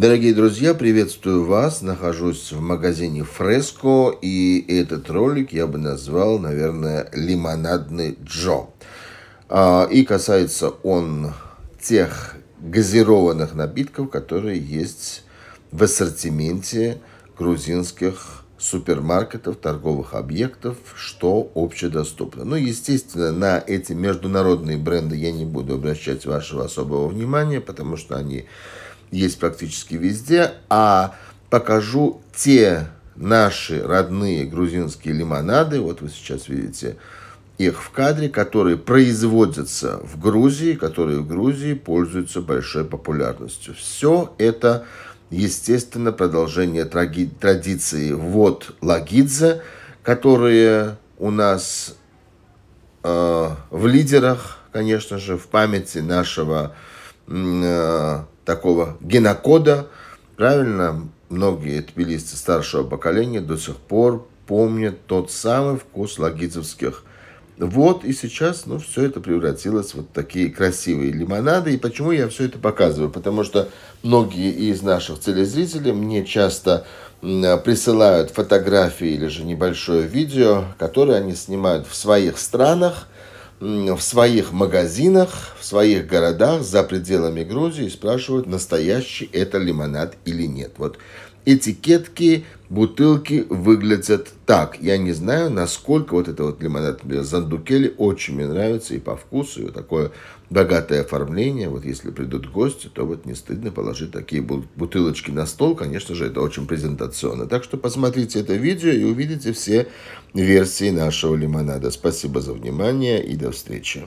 Дорогие друзья, приветствую вас. Нахожусь в магазине Фреско, и этот ролик я бы назвал, наверное, «Лимонадный Джо». А, и касается он тех газированных напитков, которые есть в ассортименте грузинских супермаркетов, торговых объектов, что общедоступно. Ну, естественно, на эти международные бренды я не буду обращать вашего особого внимания, потому что они есть практически везде, а покажу те наши родные грузинские лимонады, вот вы сейчас видите их в кадре, которые производятся в Грузии, которые в Грузии пользуются большой популярностью. Все это, естественно, продолжение траги- традиции вот Лагидзе, которые у нас э, в лидерах, конечно же, в памяти нашего э, такого генокода. Правильно, многие тбилисцы старшего поколения до сих пор помнят тот самый вкус лагидзовских вот и сейчас, ну, все это превратилось вот такие красивые лимонады. И почему я все это показываю? Потому что многие из наших телезрителей мне часто присылают фотографии или же небольшое видео, которое они снимают в своих странах в своих магазинах, в своих городах за пределами Грузии спрашивают, настоящий это лимонад или нет. Вот этикетки бутылки выглядят так. Я не знаю, насколько вот это вот лимонад, например, Зандукели очень мне нравится и по вкусу, и вот такое богатое оформление. Вот если придут гости, то вот не стыдно положить такие бутылочки на стол. Конечно же, это очень презентационно. Так что посмотрите это видео и увидите все версии нашего лимонада. Спасибо за внимание и до встречи.